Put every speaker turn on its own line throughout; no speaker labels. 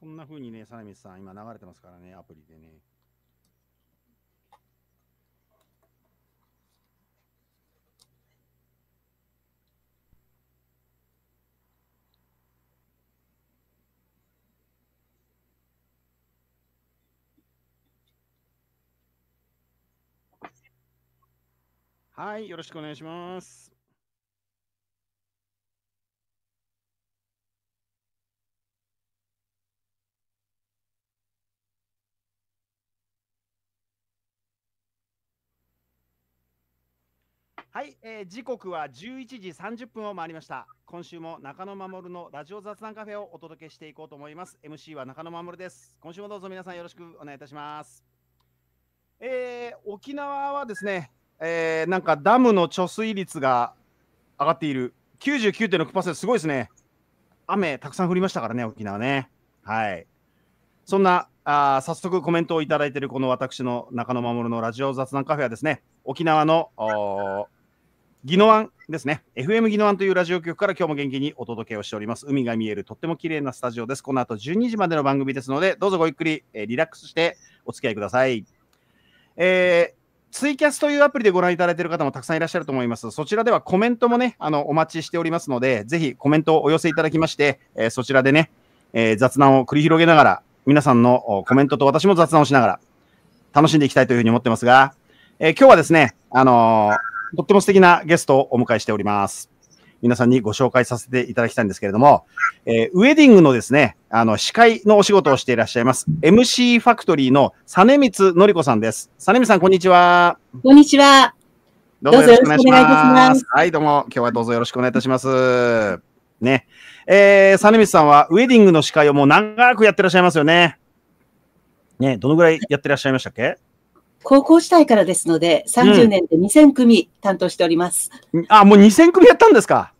こんな風にね、サナミさん、今流れてますからね、アプリでね。はい、よろしくお願いします。はい、えー、時刻は11時30分を回りました。今週も中野守のラジオ雑談カフェをお届けしていこうと思います。MC は中野守です。今週もどうぞ皆さんよろしくお願いいたします。えー、沖縄はですね、えー、なんかダムの貯水率が上がっている99.6%すごいですね。雨たくさん降りましたからね、沖縄ね。はい。そんなあ早速コメントを頂いているこの私の中野守のラジオ雑談カフェはですね、沖縄のギノワンですね。FM ギノワンというラジオ局から今日も元気にお届けをしております。海が見えるとっても綺麗なスタジオです。この後12時までの番組ですので、どうぞごゆっくり、えー、リラックスしてお付き合いください。えー、ツイキャスというアプリでご覧いただいている方もたくさんいらっしゃると思います。そちらではコメントもね、あの、お待ちしておりますので、ぜひコメントをお寄せいただきまして、えー、そちらでね、え雑談を繰り広げながら、皆さんのコメントと私も雑談をしながら、楽しんでいきたいというふうに思ってますが、え今日はですね、あのーとっても素敵なゲストをお迎えしております。皆さんにご紹介させていただきたいんですけれども、えー、ウェディングのですね、あの、司会のお仕事をしていらっしゃいます、MC ファクトリーの実光のりこさんです。実光さん、こんにちは。こんにちは。どうぞよろしくお願いします。はい、どうも、今日はどうぞよろしくお願いいたします。ね。えー、実光さんは、ウェディングの司会をもう長くやってらっしゃいますよね。ね、どのぐらいやってらっしゃいましたっけ
高校時代からですので、30年で2000組担当しております。うん、あ、もう
2000組やったんですか。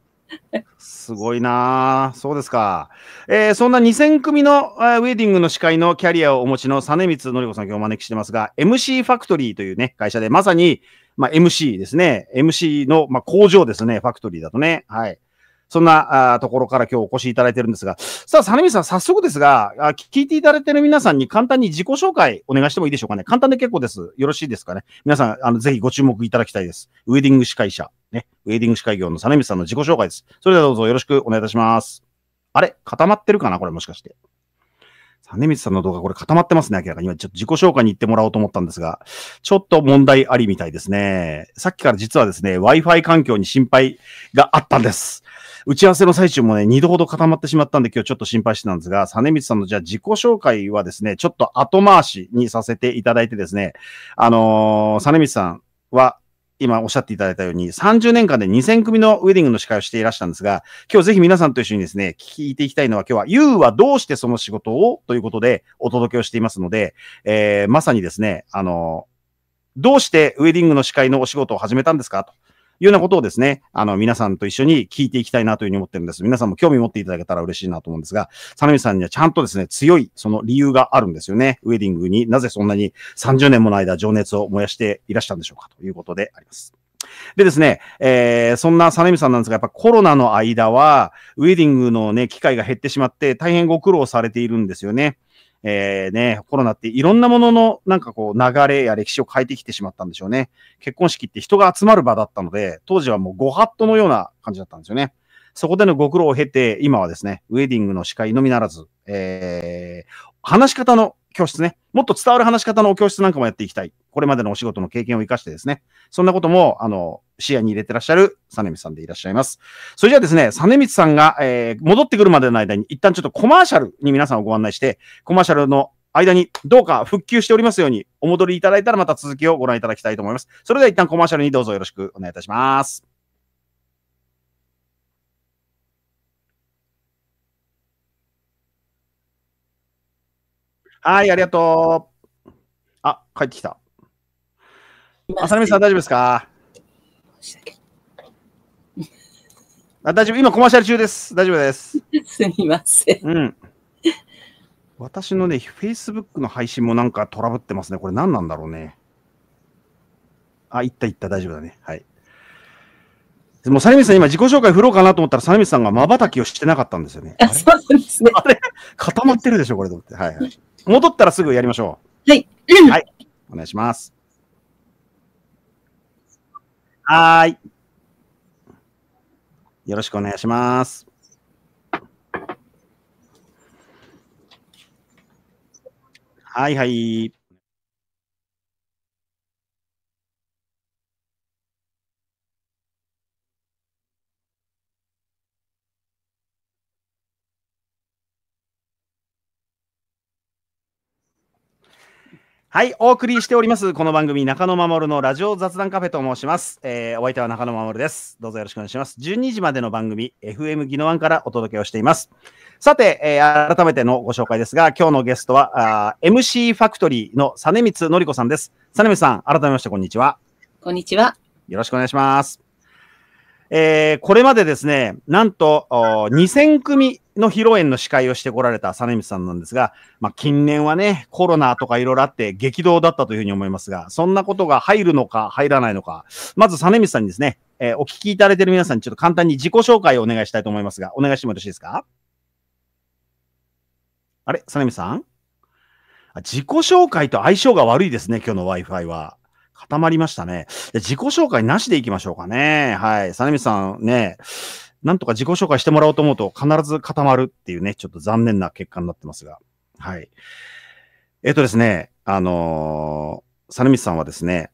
すごいなそうですか。えー、そんな2000組のウェディングの司会のキャリアをお持ちの実光のりこさん、今日お招きしてますが、MC ファクトリーというね、会社で、まさに、まあ、MC ですね。MC の、まあ、工場ですね、ファクトリーだとね。はい。そんなあところから今日お越しいただいてるんですが、さあ、サネミさん、早速ですがあ、聞いていただいている皆さんに簡単に自己紹介お願いしてもいいでしょうかね。簡単で結構です。よろしいですかね。皆さん、あの、ぜひご注目いただきたいです。ウェディング司会者、ね、ウェディング司会業のサネミさんの自己紹介です。それではどうぞよろしくお願いいたします。あれ固まってるかなこれもしかして。種光さんの動画、これ固まってますね、明らかに。今、ちょっと自己紹介に行ってもらおうと思ったんですが、ちょっと問題ありみたいですね。さっきから実はですね、Wi-Fi 環境に心配があったんです。打ち合わせの最中もね、2度ほど固まってしまったんで、今日ちょっと心配してたんですが、実光さんのじゃあ自己紹介はですね、ちょっと後回しにさせていただいてですね、あのー、実光さんは、今おっしゃっていただいたように、30年間で2000組のウェディングの司会をしていらしたんですが、今日ぜひ皆さんと一緒にですね、聞いていきたいのは、今日は、ユーはどうしてその仕事をということでお届けをしていますので、えー、まさにですね、あのー、どうしてウェディングの司会のお仕事を始めたんですかというようなことをですね、あの、皆さんと一緒に聞いていきたいなというふうに思ってるんです。皆さんも興味持っていただけたら嬉しいなと思うんですが、サナミさんにはちゃんとですね、強いその理由があるんですよね。ウェディングになぜそんなに30年もの間情熱を燃やしていらしたんでしょうかということであります。でですね、えー、そんなサナミさんなんですが、やっぱコロナの間は、ウェディングのね、機会が減ってしまって、大変ご苦労されているんですよね。えー、ね、コロナっていろんなもののなんかこう流れや歴史を変えてきてしまったんでしょうね。結婚式って人が集まる場だったので、当時はもうご法度のような感じだったんですよね。そこでのご苦労を経て、今はですね、ウェディングの司会のみならず、えー、話し方の教室ね、もっと伝わる話し方の教室なんかもやっていきたいこれまでのお仕事の経験を生かしてですね、そんなことも、あの、視野に入れてらっしゃる、サネミさんでいらっしゃいます。それじゃあですね、サネミさんが、えー、戻ってくるまでの間に、一旦ちょっとコマーシャルに皆さんをご案内して、コマーシャルの間にどうか復旧しておりますように、お戻りいただいたらまた続きをご覧いただきたいと思います。それでは一旦コマーシャルにどうぞよろしくお願いいたします。はい、ありがとう。あ、帰ってきた。浅見さん、大丈夫ですかあ大丈夫、今コマーシャル中です。大丈夫です。すみません。うん。私のね、Facebook の配信もなんかトラブってますね。これ何なんだろうね。あ、いったいった、大丈夫だね。はい。もう、サネミさん、今、自己紹介振ろうかなと思ったら、サネミさんがまばたきをしてなかったんですよね。あそうですね。あれ固まってるでしょ、これと思って。はいはい。戻ったらすぐやりましょう。はい。はい。お願いします。はい。よろしくお願いします。はいはい。はい、お送りしております。この番組、中野守のラジオ雑談カフェと申します。えー、お相手は中野守です。どうぞよろしくお願いします。12時までの番組、FM 技能湾からお届けをしています。さて、えー、改めてのご紹介ですが、今日のゲストは、あ MC ファクトリーの実光のりこさんです。実光さん、改めまして、こんにちは。こんにちは。よろしくお願いします。えー、これまでですね、なんと2000組の披露宴の司会をしてこられた実光さんなんですが、まあ、近年はね、コロナとかいろいろあって激動だったというふうに思いますが、そんなことが入るのか入らないのか、まず実光さんにですね、えー、お聞きいただいている皆さんにちょっと簡単に自己紹介をお願いしたいと思いますが、お願いしてもよろしいですかあれ実光さん自己紹介と相性が悪いですね、今日の Wi-Fi は。固まりましたね。自己紹介なしでいきましょうかね。はい。サネミさんね、なんとか自己紹介してもらおうと思うと必ず固まるっていうね、ちょっと残念な結果になってますが。はい。えっ、ー、とですね、あのー、サネミさんはですね、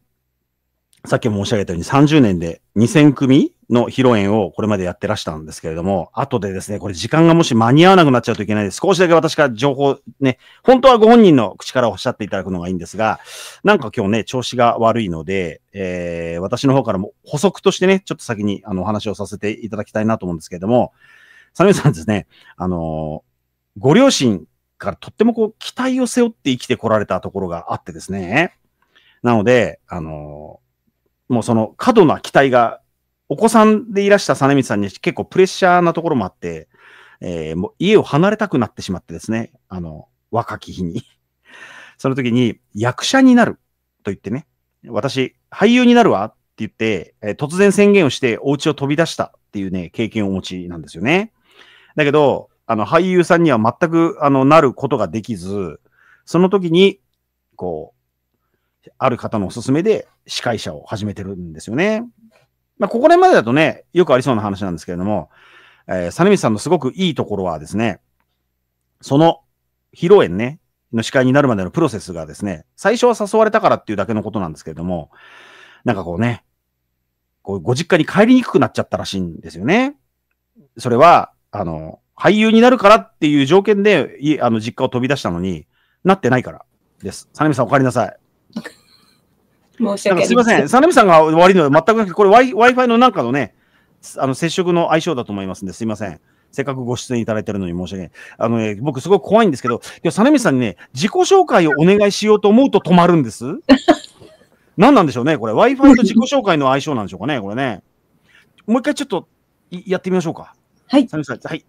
さっきも申し上げたように30年で2000組の披露宴をこれまでやってらしたんですけれども、後でですね、これ時間がもし間に合わなくなっちゃうといけないです。少しだけ私から情報ね、本当はご本人の口からおっしゃっていただくのがいいんですが、なんか今日ね、調子が悪いので、えー、私の方からも補足としてね、ちょっと先にあのお話をさせていただきたいなと思うんですけれども、サミさんですね、あのー、ご両親からとってもこう、期待を背負って生きてこられたところがあってですね、なので、あのー、もうその過度な期待がお子さんでいらした実光さんに結構プレッシャーなところもあって、えー、もう家を離れたくなってしまってですね、あの、若き日に その時に、役者になると言ってね、私、俳優になるわって言って、えー、突然宣言をしてお家を飛び出したっていうね、経験をお持ちなんですよね。だけど、あの、俳優さんには全く、あの、なることができず、その時に、こう、ある方のおすすめで司会者を始めてるんですよね。まあ、ここら辺までだとね、よくありそうな話なんですけれども、えー、サネミさんのすごくいいところはですね、その披露宴ね、の司会になるまでのプロセスがですね、最初は誘われたからっていうだけのことなんですけれども、なんかこうね、こうご実家に帰りにくくなっちゃったらしいんですよね。それは、あの、俳優になるからっていう条件で、いあの、実家を飛び出したのになってないからです。サネミさんお帰りなさい。
申し訳ない。すみません。サナミ
さんが悪いのは全くなくて、これ Wi-Fi のなんかのね、あの接触の相性だと思いますんで、すみません。せっかくご出演いただいてるのに申し訳ない。あのね、僕すごく怖いんですけど、いや、サナミさんにね、自己紹介をお願いしようと思うと止まるんです。何なんでしょうね、これ。Wi-Fi と自己紹介の相性なんでしょうかね、これね。もう一回ちょっとやってみましょうか。はい。サミさん、はい。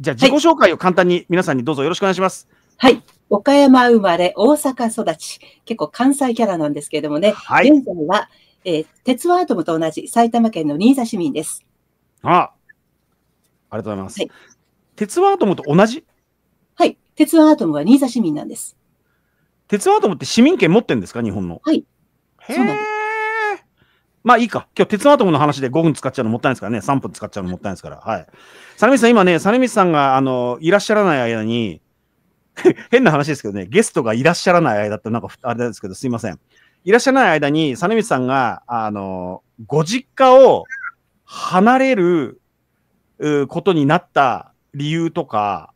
じゃあ、自己紹介を簡単に皆さんにどうぞよろしくお願いします。はい。
岡山生まれ、大阪育ち。結構関西キャラなんですけれどもね。はい、現在は、えー、鉄腕アトムと同じ埼玉県の新座市民です。あありがとうございます。はい、鉄腕アトムと同じはい。鉄腕アトムは新座市民なんです。
鉄腕アトムって市民
権持ってるんですか日本の。はい。へそうなんです。
まあいいか。今日、鉄腕アトムの話で5分使っちゃうのもったいないですからね。3分使っちゃうのもったいないですから。はい。サネミさん、今ね、サネミさんが、あの、いらっしゃらない間に、変な話ですけどね、ゲストがいらっしゃらない間って、なんか、あれですけど、すいません。いらっしゃらない間に、実光さんが、あの、ご実家を離れることになった理由とか、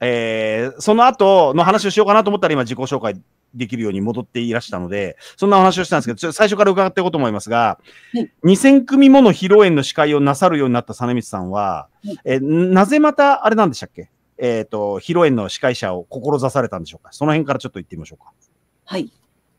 えー、その後の話をしようかなと思ったら、今、自己紹介できるように戻っていらしたので、そんなお話をしたんですけど、ちょ最初から伺っていこうと思いますが、はい、2000組もの披露宴の司会をなさるようになった実光さんは、はい、えー、なぜまたあれなんでしたっけえっ、ー、と、披露宴の司会者を志されたんでしょうか。その辺からちょっと言ってみま
しょうか。はい。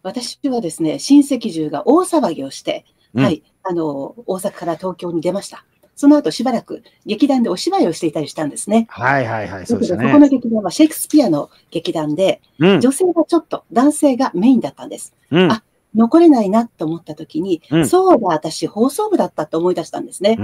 私はですね、親戚中が大騒ぎをして、うん、はい、あの、大阪から東京に出ました。その後しばらく劇団でお芝居をしていたりしたんですね。はいはいはい、そうですね。ここの劇団はシェイクスピアの劇団で、うん、女性がちょっと、男性がメインだったんです。うん、あ残れないなと思った時に、うん、そうだ、私、放送部だったと思い出したんですね。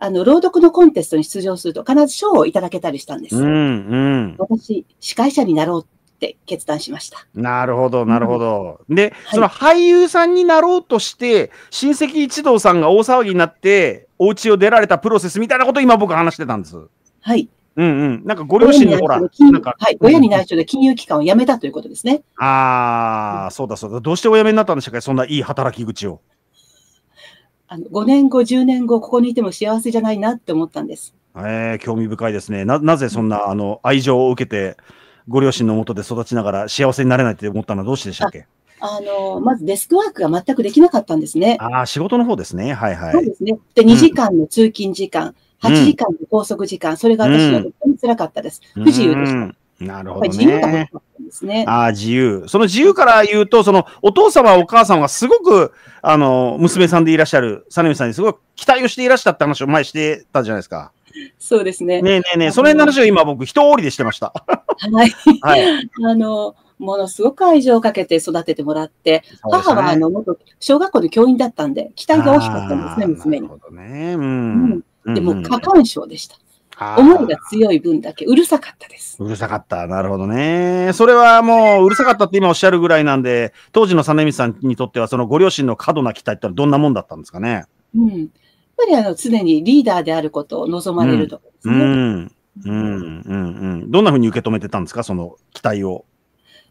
あの、朗読のコンテストに出場すると必ず賞をいただけたりしたんです。う
んうん、
私、司会者になろうって決断しました。
なるほど、なるほど。うん、で、はい、
その俳優さんになろうとして、
親戚一同さんが大騒ぎになって、お家を出られたプロセスみたいなことを今僕話してたんです。はい。うんうん、なんかご両親のほら、なんか、はい、親に内
緒で金融機関を辞めたということですね。
ああ、そうだそうだ、どうしてお辞めになったんでしたっけ、そんないい働き口を。
あの5年後、10年後、ここにいても幸せじゃないなって思ったんです。
えー、興味深いですね。なぜそんなあの愛情を受けて、ご両親のもとで育ちながら幸せになれないって思ったのはどうしてでしたっけ
あのまずデスクワークが全くできなかったんですね。
ああ、仕事の方ですね。はいはい。そうで
すね。で、2時間の通勤時間、うん、8時間の拘束時間、それが私のとても辛かったです。不自由でし
た。な
るほど、ね、自由だですね。
ああ、自由。その自由から言うと、そのお父様、お母様がすごく、あの、娘さんでいらっしゃる、サネミさんにすごく期待をしていらっしゃった話を前してたじゃないですか。
そうですね。ねえねえねえ、その辺の話を今
僕、一りでしてました。はい。はい、
あの、ものすごく愛情をかけて育ててもらって、ね、母はあの元小学校で教員だったんで、期待が大きかったんですね、娘に。なるほ
どね。うん。うん、でも、過
干渉でした。思いが強い分だけうるさかったで
す。うるさかった。なるほどね。それはもううるさかったって今おっしゃるぐらいなんで、当時の実光さんにとってはそのご両親の過度な期待ってどんなもんだったんですかね。
うん。やっぱりあの常にリーダーであることを望まれると、
うんうん。どんなふうに受け止めてたんですか、その期待を。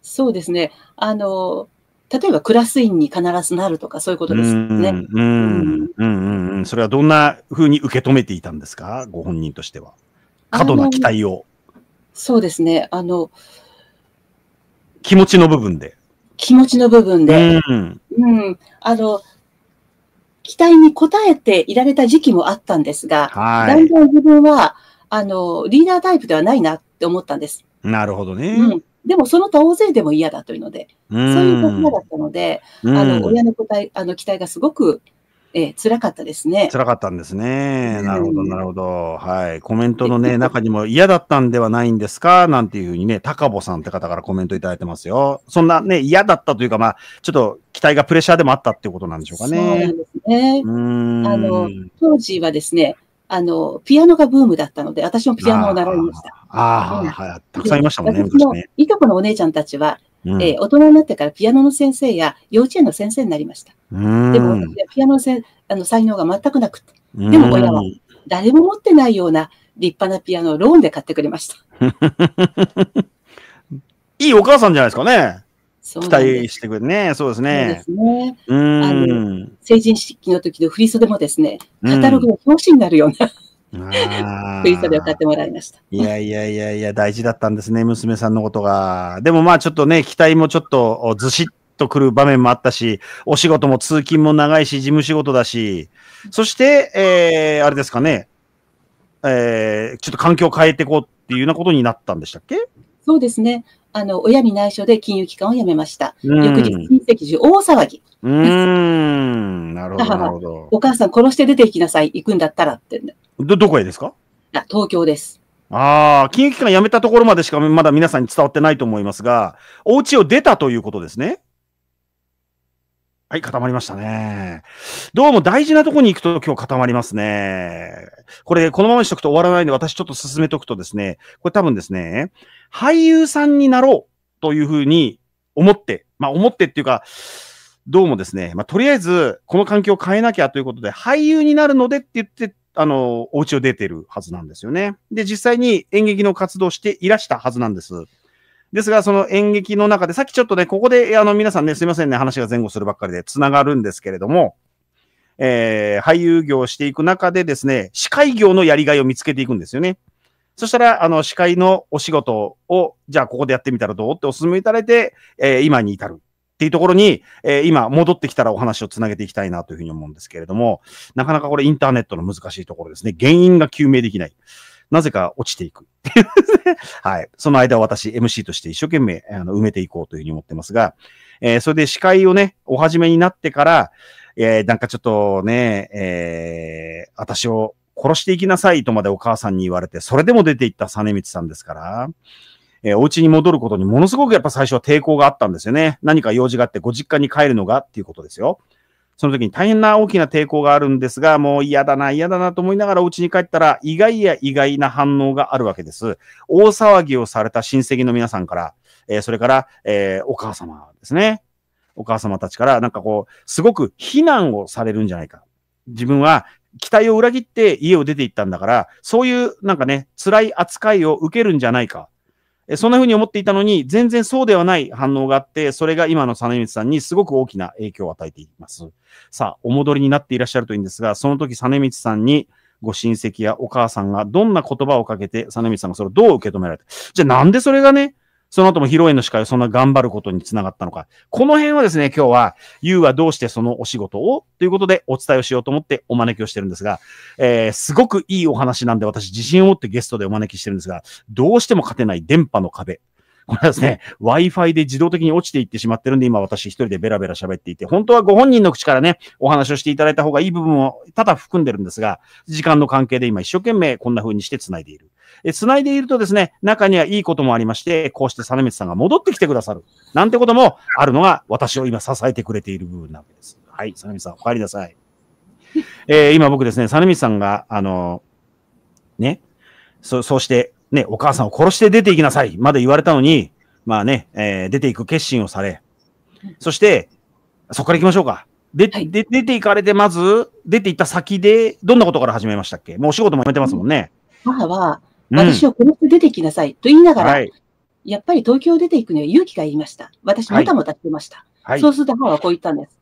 そうですね。あの、例えばクラス員に必ずなるとかそういうことですね。うん、う
ん、うん。うん、それはどんなふうに受け止めていたんですかご本人としては。過度な期待を。
そうですね。あの、
気持ちの部分で。気持ちの部分で。うん、
うん。あの、期待に応えていられた時期もあったんですが、だんだん自分は、あの、リーダータイプではないなって思ったんです。
なるほどね。うん、
でもその他大勢でも嫌だというので、
そういう言葉だっ
たので、あの親の答えあの期待がすごくえー、かったですね。つ
らかったんですね。なるほど、なるほど。はい。コメントのね、中にも嫌だったんではないんですかなんていうふうにね、高保さんって方からコメントいただいてますよ。そんなね、嫌だったというか、まあ、ちょっと期待がプレッシャーでもあったっていうことなんでしょうかね。そうなんですね。あの、
当時はですね、あの、ピアノがブームだったので、私もピアノを習いました。ああ、はい、たくさんいましたもんね、昔ね。いとこのお姉ちゃんたちは、うん、えー、大人になってからピアノの先生や幼稚園の先生になりました。
でも、
ピアノのせあの才能が全くなくて、
でも親は
誰も持ってないような立派なピアノをローンで買ってくれました。
いいお母さんじゃないですかね。期待してくるね。そうですね。うん。
成人式の時の振り袖もですね、カタログの表紙になるよう
な、振り袖を
買ってもらいました。
いやいやいやいや、大事だったんですね、娘さんのことが。でもまあちょっとね、期待もちょっとずしっとくる場面もあったし、お仕事も通勤も長いし、事務仕事だし、そして、えー、あれですかね、えー、ちょっと環境を変えていこうっていうようなことになったんでしたっけ
そうですね。あの親に内緒で金融機関を辞めました。翌日、親戚中、大騒ぎ。
うん、なるほど。母が、
お母さん殺して出て行きなさい、行くんだったらって、ね。
ど、どこへですか
あ東京です。
ああ、金融機関辞めたところまでしかまだ皆さんに伝わってないと思いますが、お家を出たということですね。はい、固まりましたね。どうも大事なとこに行くと今日固まりますね。これ、このままにしとくと終わらないんで、私ちょっと進めとくとですね、これ多分ですね、俳優さんになろうというふうに思って、まあ思ってっていうか、どうもですね、まあとりあえず、この環境を変えなきゃということで、俳優になるのでって言って、あの、お家を出てるはずなんですよね。で、実際に演劇の活動していらしたはずなんです。ですが、その演劇の中で、さっきちょっとね、ここで、あの、皆さんね、すいませんね、話が前後するばっかりで、繋がるんですけれども、えー、俳優業をしていく中でですね、司会業のやりがいを見つけていくんですよね。そしたら、あの、司会のお仕事を、じゃあここでやってみたらどうってお勧めいただいて、えー、今に至るっていうところに、えー、今戻ってきたらお話をつなげていきたいなというふうに思うんですけれども、なかなかこれインターネットの難しいところですね。原因が究明できない。なぜか落ちていく はい。その間私 MC として一生懸命あの埋めていこうというふうに思ってますが、えー、それで司会をね、お始めになってから、えー、なんかちょっとね、えー、私を殺していきなさいとまでお母さんに言われて、それでも出ていった実ツさんですから、えー、お家に戻ることにものすごくやっぱ最初は抵抗があったんですよね。何か用事があってご実家に帰るのがっていうことですよ。その時に大変な大きな抵抗があるんですが、もう嫌だな、嫌だなと思いながらお家に帰ったら、意外や意外な反応があるわけです。大騒ぎをされた親戚の皆さんから、えー、それから、えー、お母様ですね。お母様たちから、なんかこう、すごく非難をされるんじゃないか。自分は期待を裏切って家を出て行ったんだから、そういうなんかね、辛い扱いを受けるんじゃないか。そんな風に思っていたのに、全然そうではない反応があって、それが今の実光さんにすごく大きな影響を与えています。さあ、お戻りになっていらっしゃるといいんですが、その時実光さんに、ご親戚やお母さんがどんな言葉をかけて、実光さんがそれをどう受け止められた。じゃあなんでそれがね、その後も披露宴の司会をそんな頑張ることにつながったのか。この辺はですね、今日は、ゆうはどうしてそのお仕事をということでお伝えをしようと思ってお招きをしてるんですが、えー、すごくいいお話なんで私自信を持ってゲストでお招きしてるんですが、どうしても勝てない電波の壁。これはですね、Wi-Fi で自動的に落ちていってしまってるんで、今私一人でベラベラ喋っていて、本当はご本人の口からね、お話をしていただいた方がいい部分を多々含んでるんですが、時間の関係で今一生懸命こんな風にして繋いでいる。え繋いでいるとですね、中にはいいこともありまして、こうして実光さんが戻ってきてくださる。なんてこともあるのが、私を今支えてくれている部分なわけです。はい、実光さん、お帰りなさい。えー、今僕ですね、実光さんが、あのー、ね、そ、そうして、ね、お母さんを殺して出ていきなさい、まで言われたのに、まあね、えー、出ていく決心をされ、そして、そこから行きましょうか。で、はい、で、出て行かれて、まず、出て行った先で、どんなことから始めましたっけもうお仕事もやめてますもんね。母は、私を
この人出てきなさいと言いながら、はい、やっぱり東京出ていくには勇気がいりました。私、もたもたしてました。はい、そうすると母はこう言ったんです。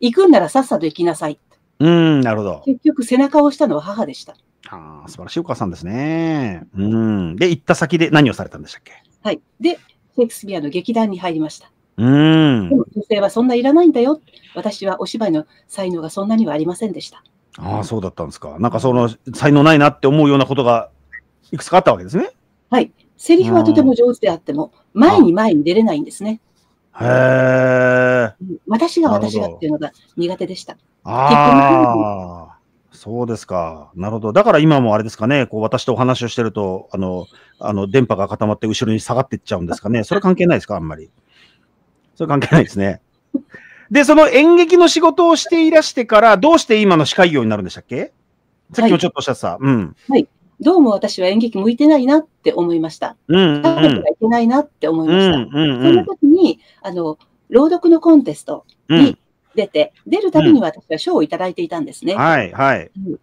行くんならさっさと行きなさい。
うん、なるほど。
結局、背中を押したのは母でした。
ああ、素晴らしいお母さんですね。うん。で、行った先で何をされたんでしたっけ
はい。で、シェイクスピアの劇団に入りました。
うん。で
も、女性はそんないらないんだよ。私はお芝居の才能がそんなにはありませんでした。
ああ、そうだったんですか。なんかその才能ないなって思うようなことがいくつかあったわけですね。
はい。セリフはとても上手であっても、前に前に出れないんですね。
へえ。私が私がって
いうのが苦手でした。あ
あ。そうですか。なるほど。だから今もあれですかね、こう私とお話をしてると、あの、あの電波が固まって後ろに下がっていっちゃうんですかね。それ関係ないですか、あんまり。それ関係ないですね。で、その演劇の仕事をしていらしてから、どうして今の司会業になるんでしたっけさっきもちょっとおっしゃってた。はい、うん。
はい。どうも私は演劇向いてないなって思いました。うんうん、がいけないなって思いま
した。うんうんうん、その
時にあの朗読のコンテストに出て、うん、出るたびに私は賞をいただいていたんですね。うん、は
いはい、うん、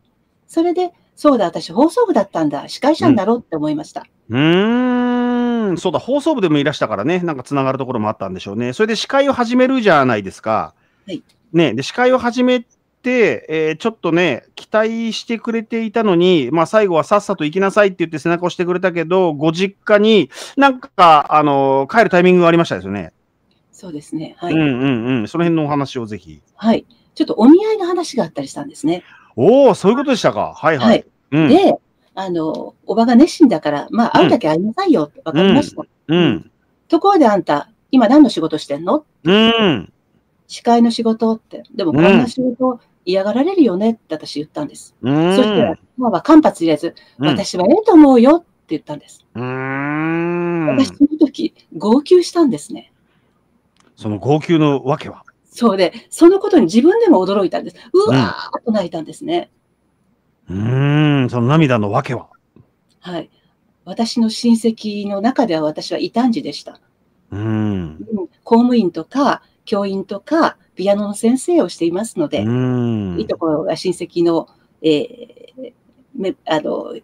それで、そうだ、私放送部だったんだ、司会者になろうって思いました。
うんそうだ、放送部でもいらしたからね、なんかつながるところもあったんでしょうね。それで司会を始めるじゃないですか。はい、ね、で司会を始め、えー、ちょっとね、期待してくれていたのに、まあ、最後はさっさと行きなさいって言って背中を押してくれたけど、ご実家になんか、あの帰るタイミングがありましたですよね。
そうですね。はい。うんう
んうん。その辺のお話をぜひ。
はい。ちょっとお見合いの話があったりしたんですね。
おお、そういうことでしたか。はいはい。はいうん、で、
あの、おばが熱心だから、まあ、会うだけ会いなさいよって分かりまし
た。うん。うん、
ところであんた、今何の仕事してんの
うん。
司会の仕事って、でもこんな仕事嫌がられるよねって私言ったんです。そ
したら、
まあまあ間髪入れず、私はええと思うよって言ったんです。
私、その
時、号泣したんですね。
その号泣のわけは
そうで、そのことに自分でも驚いたんです。うわーっと泣いたんですね。
うん、その涙のわけは
はい。私の親戚の中では私は異端児でした。
うん、
公務員とか教員とかピアノの先生をしていますので、いいところが親戚の、えー、めあの、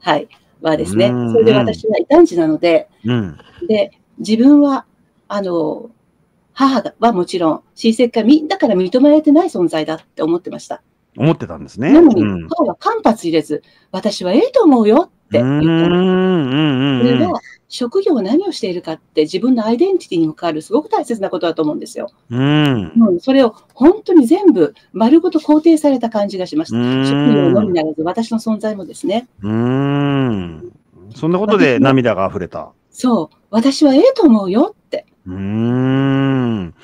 はい、はですね、それで私は異端児なので、で、自分は、あの、母はもちろん、親戚がみんなから認められてない存在だって思ってました。
思ってたんですね。なのに、
彼は間髪入れず、私はええと思うよ
って言ったの。それが、
職業何をしているかって自分のアイデンティティに関わるすごく大切なことだと思うんですよ。
うん、
うん、それを本当に全部丸ごと肯定された感じがしました。職業のみならず私の存在もですね。
うんそんなことで涙が溢れた。
そう、私はええと思うよって。
うん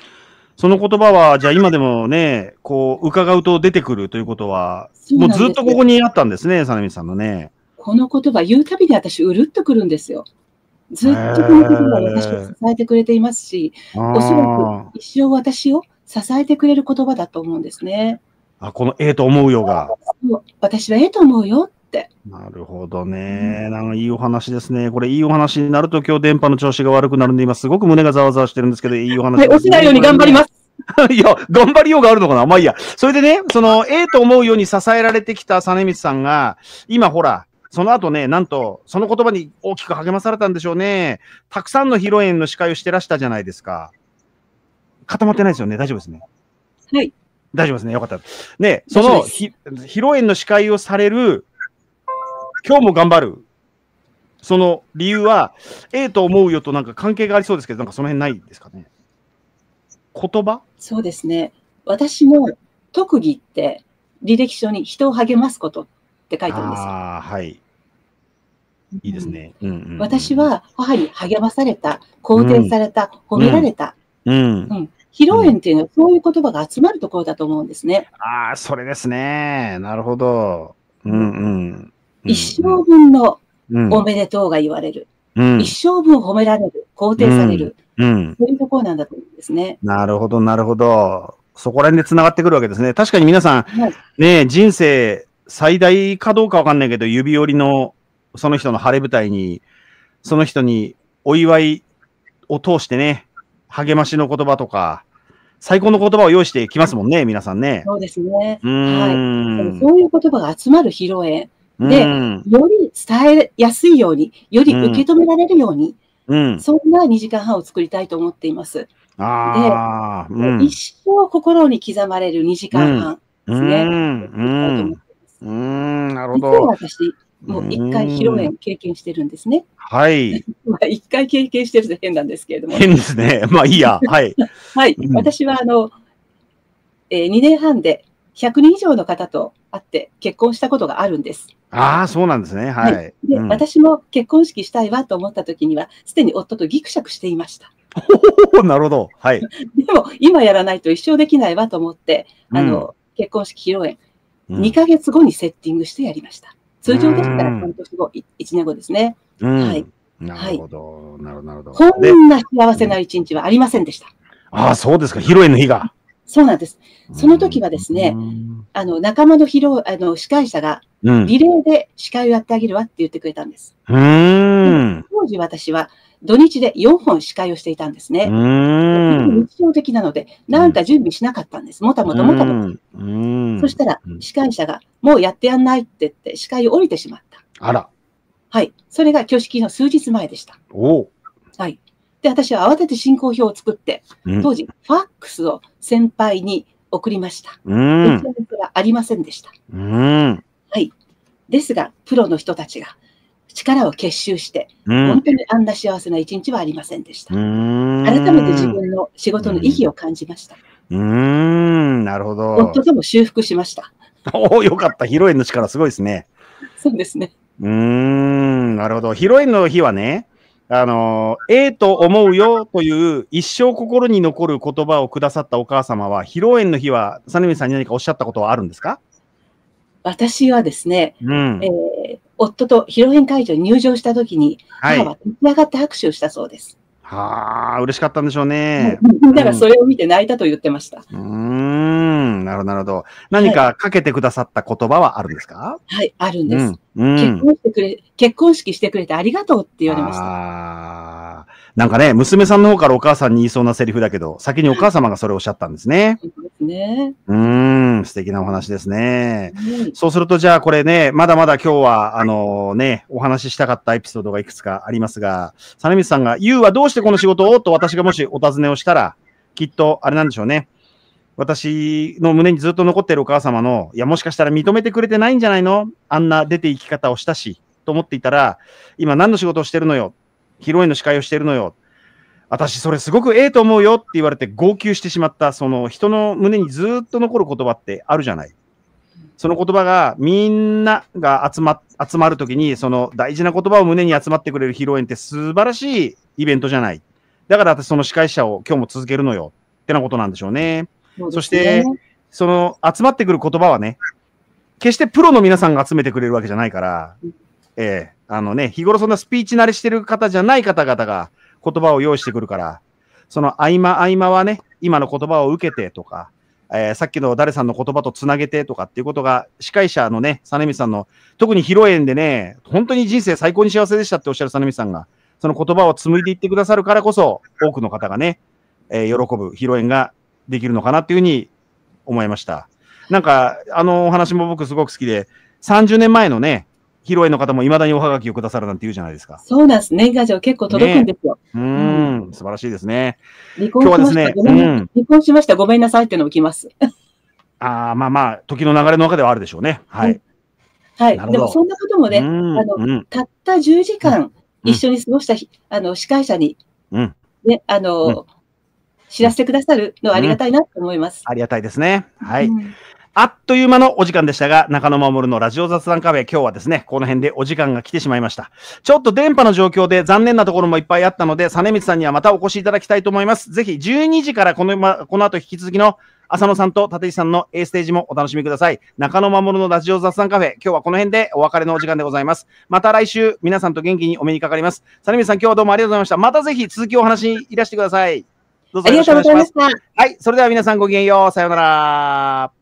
その言葉は、じゃあ今でもね、こう、伺うと出てくるということは、もうずっとここにあったんですね、さなみさんのね。
この言葉言うたびに私、うるっとくるんですよ。ず
っとこの言葉私を支
えてくれていますし、
おそら
く一生私を支えてくれる言葉だと思うんですね。
あこのええと思うよが。
私はええと思うよ。
なるほどね。なんかいいお話ですね。これ、いいお話になると、今日電波の調子が悪くなるんで、今、すごく胸がざわざわしてるんですけど、いいお話、はい、落ちないように頑張ります。いや、頑張りようがあるのかなまあいいや。それでね、その、ええと思うように支えられてきた実光さんが、今ほら、その後ね、なんと、その言葉に大きく励まされたんでしょうね。たくさんの披露宴の司会をしてらしたじゃないですか。固まってないですよね。大丈夫ですね。はい。大丈夫ですね。よかった。ね、その、披露宴の司会をされる、今日も頑張る。その理由は、ええと思うよとなんか関係がありそうですけど、なんかその辺ないですかね。
言葉そうですね。私の特技って、履歴書に人を励ますことって書いてあるんですよ。
ああ、はい。いいですね、うんうんうん
私は母に励まされた、肯定された、うん、褒められた。うん。うん、うん披露宴っていうのは、そういう言葉が集まるところだと思うんですね。
ああ、それで
すね。なるほど。うんうん。一生分のおめでとうが言われる。うん、一生分褒められる、肯定される、うん、そういうところなんだと思うんですね。
なるほど、なるほど。そこら辺で繋がってくるわけですね。確かに皆さん、はい、ね、人生最大かどうかわかんないけど、指折りのその人の晴れ舞台に、その人にお祝いを通してね、励ましの言葉とか、最高の言葉を用意してきますもんね、皆さんね。
そうですね。
うはい、そ
ういう言葉が集まる披露宴。で、
よ
り伝えやすいように、より受け止められるように、うん、そんな2時間半を作りたいと思っています。で、
うん、一
生心に刻まれる2時間半
ですね。
なるほど。
私、もう1回披露宴経験してるんですね。
はい。
まあ1回経験してると変なんですけれども。変
ですね。まあいいや。はい。
はい。私は、あの、えー、2年半で100人以上の方と会って結婚したことがあるんです。
ああ、そうなんですね。はい。はい、で、うん、私
も結婚式したいわと思った時には、すでに夫とぎくしゃくしていました。
なるほど。はい。で
も、今やらないと一生できないわと思って、あの、うん、結婚式披露宴、2か月後にセッティングしてやりました。通常でしたら半年後、1年後ですね。はい。なるほど、なるほど。こんな幸せな一日はありませんでした。
ああ、そうですか。披露宴の日が。
そうなんです。その時はですね、あの仲間の披露あの司会者がリレーで司会をやってあげるわって言ってくれたんです。で当時私は土日で4本司会をしていたんですね。
日
常的なので、なんか準備しなかったんです。もたもたもた
もた。そし
たら司会者がもうやってやんないって言って司会を降りてしまった。あら。はい。それが挙式の数日前でした。はい。で、私は慌てて進行表を作って、当時、ファックスを先輩に送りました。うん。はありませんでした。
うん。
はい。ですが、プロの人たちが力を結集して、うん、本当にあんな幸せな一日はありませんでし
た。うん、改めて自分
の仕事の意義を感じました。
うん、なるほど。夫
とも修復しました。
おお、よかった。披露宴の力すごいですね。そうですね。うん、なるほど。披露宴の日はね、あの、ええー、と思うよという一生心に残る言葉をくださったお母様は、披露宴の日は、サネミさんに何かおっしゃったことはあるんですか
私はですね、うん、えー、夫と披露宴会場に入場したときに、はい、母は立ち上がって拍手をしたそうです。
はあ、嬉しかったんでしょうね。みん ながそれ
を見て泣いたと言ってました。
うんなるほど、なるほど。何かかけてくださった言葉はあるんです
か、はい、はい、あるんです、うん、結婚してくれ。結婚式してくれてありがとうって言われました。あ
なんかね、娘さんの方からお母さんに言いそうなセリフだけど、先にお母様がそれをおっしゃったんですね。うね。うん、素敵なお話ですね。うん、そうすると、じゃあこれね、まだまだ今日は、あのね、お話ししたかったエピソードがいくつかありますが、実さんが、ゆうはどうしてこの仕事をと私がもしお尋ねをしたら、きっとあれなんでしょうね。私の胸にずっと残ってるお母様の、いや、もしかしたら認めてくれてないんじゃないのあんな出て行き方をしたし、と思っていたら、今何の仕事をしてるのよ披露宴の司会をしてるのよ私それすごくええと思うよって言われて号泣してしまった、その人の胸にずっと残る言葉ってあるじゃない。その言葉がみんなが集ま集まるときに、その大事な言葉を胸に集まってくれる披露宴って素晴らしいイベントじゃない。だから私その司会者を今日も続けるのよってなことなんでしょうね。そ、して、その集まってくる言葉はね、決してプロの皆さんが集めてくれるわけじゃないから、ええあのね、日頃そんなスピーチ慣れしてる方じゃない方々が言葉を用意してくるから、その合間合間はね、今の言葉を受けてとか、えー、さっきの誰さんの言葉とつなげてとかっていうことが、司会者のね、実光さんの、特に披露宴でね、本当に人生最高に幸せでしたっておっしゃる実光さんが、その言葉を紡いでいってくださるからこそ、多くの方がね、えー、喜ぶ披露宴ができるのかなっていうふうに思いました。なんか、あのお話も僕すごく好きで、30年前のね、披露宴の方もいまだにおはがきをくださるなんて言うじゃないですか。
そうなんです。年賀状結構届くんですよ。ね、う
ん、素晴らしいですね。
離婚しました。ね、うん、離婚しました。ごめんなさいっていうのをきます。
ああ、まあまあ、時の流れの中ではあるでしょうね。はい。うん、
はい。でも、そんなこともね、あの、たった10時間一緒に過ごした、あの司会者に、ね、あの、知らせてくださるのはありがたいなと思います。
うん、ありがたいですね。はい。
あっという間
のお時間でしたが、中野守のラジオ雑談カフェ、今日はですね、この辺でお時間が来てしまいました。ちょっと電波の状況で残念なところもいっぱいあったので、実光さんにはまたお越しいただきたいと思います。ぜひ12時からこの、ま、この後引き続きの浅野さんと立石さんの A ステージもお楽しみください。中野守のラジオ雑談カフェ、今日はこの辺でお別れのお時間でございます。また来週、皆さんと元気にお目にかかります。実光さん、今日はどうもありがとうございました。またぜひ続きお話いらしてください。どうぞよろしくお願いします。ありがとうございました。はい、それでは皆さんごきげんよう。さようなら。